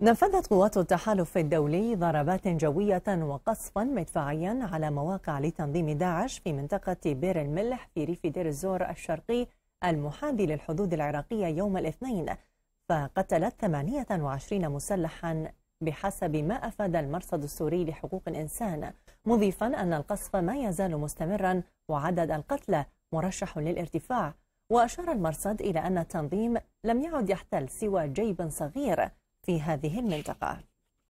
نفذت قوات التحالف الدولي ضربات جوية وقصفا مدفعيا على مواقع لتنظيم داعش في منطقة بير الملح في ريف دير الزور الشرقي المحاذي للحدود العراقية يوم الاثنين فقتلت 28 مسلحا بحسب ما أفاد المرصد السوري لحقوق الإنسان مضيفا أن القصف ما يزال مستمرا وعدد القتلى مرشح للارتفاع وأشار المرصد إلى أن التنظيم لم يعد يحتل سوى جيب صغير في هذه المنطقة